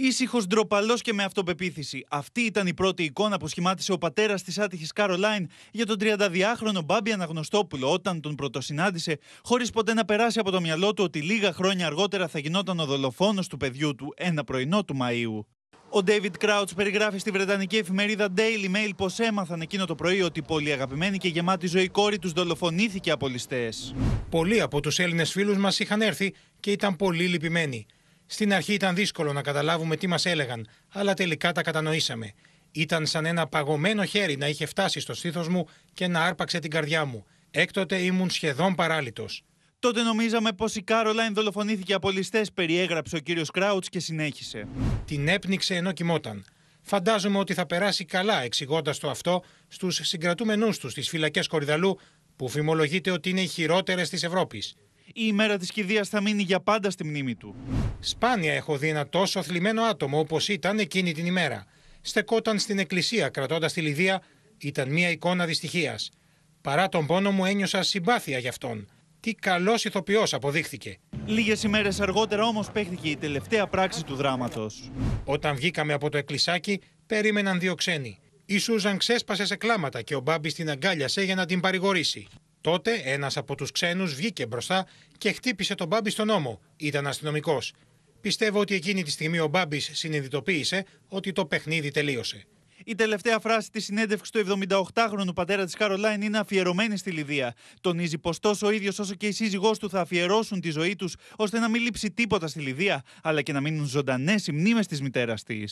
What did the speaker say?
Ήσυχος, ντροπαλός και με αυτοπεποίθηση. Αυτή ήταν η πρώτη εικόνα που σχημάτισε ο πατέρας της άτυχης Κάρολάιν για τον 32χρονο Μπάμπι Αναγνωστόπουλο όταν τον πρωτοσυνάντησε, χωρίς ποτέ να περάσει από το μυαλό του ότι λίγα χρόνια αργότερα θα γινόταν ο δολοφόνος του παιδιού του ένα πρωινό του Μαΐου. Ο David Κράουτ περιγράφει στη βρετανική εφημερίδα Daily Mail πως έμαθαν εκείνο το πρωί ότι η πολύ αγαπημένη και γεμάτη ζωή κόρη τους δολοφονήθηκε από ληστέ. Πολλοί από τους Έλληνες φίλους μας είχαν έρθει και ήταν πολύ λυπημένοι. Στην αρχή ήταν δύσκολο να καταλάβουμε τι μας έλεγαν, αλλά τελικά τα κατανοήσαμε. Ήταν σαν ένα παγωμένο χέρι να είχε φτάσει στο στήθος μου και να άρπαξε την καρδιά μου. Έκτοτε ήμουν σχεδόν παράλυτος. Τότε νομίζαμε πως η Κάρολάιν δολοφονήθηκε από ληστές, περιέγραψε ο κύριος Κράουτ και συνέχισε. Την έπνιξε ενώ κοιμόταν. Φαντάζομαι ότι θα περάσει καλά εξηγώντας το αυτό στους συγκρατούμενου τους στις φυλακές Κορυδαλού, που φημολογείται ότι είναι οι χειρότερες της Ευρώπης η ημέρα της κηδείας θα μείνει για πάντα στη μνήμη του. Σπάνια έχω δει ένα τόσο θλιμμένο άτομο όπως ήταν εκείνη την ημέρα. Στεκόταν στην εκκλησία κρατώντας τη λιδία, ήταν μια εικόνα δυστυχίας. Παρά τον πόνο μου ένιωσα συμπάθεια για αυτόν. Τι καλός ηθοποιός αποδείχθηκε. Λίγες ημέρες αργότερα όμως παίχτηκε η τελευταία πράξη του δράματος. Όταν βγήκαμε από το εκκλησάκι, περίμεναν δύο ξένοι. Η Σούζαν ξέσπασε σε κλάματα και ο Μπάμπης την αγκάλιασε για να την παρηγορήσει. Τότε ένας από τους ξένους βγήκε μπροστά και χτύπησε τον Μπάμπη στον ώμο. Ήταν αστυνομικός. Πιστεύω ότι εκείνη τη στιγμή ο Μπάμπης συνειδητοποίησε ότι το παιχνίδι τελείωσε. Η τελευταία φράση της συνέντευξης του 78χρονου πατέρα της Καρολάιν είναι αφιερωμένη στη Λιδία. Τονίζει πως τόσο ο ίδιος όσο και η σύζυγός του θα αφιερώσουν τη ζωή τους ώστε να μην λείψει τίποτα στη Λιδία, αλλά και να μείνουν ζωντανές οι μνήμες της μητέρας της.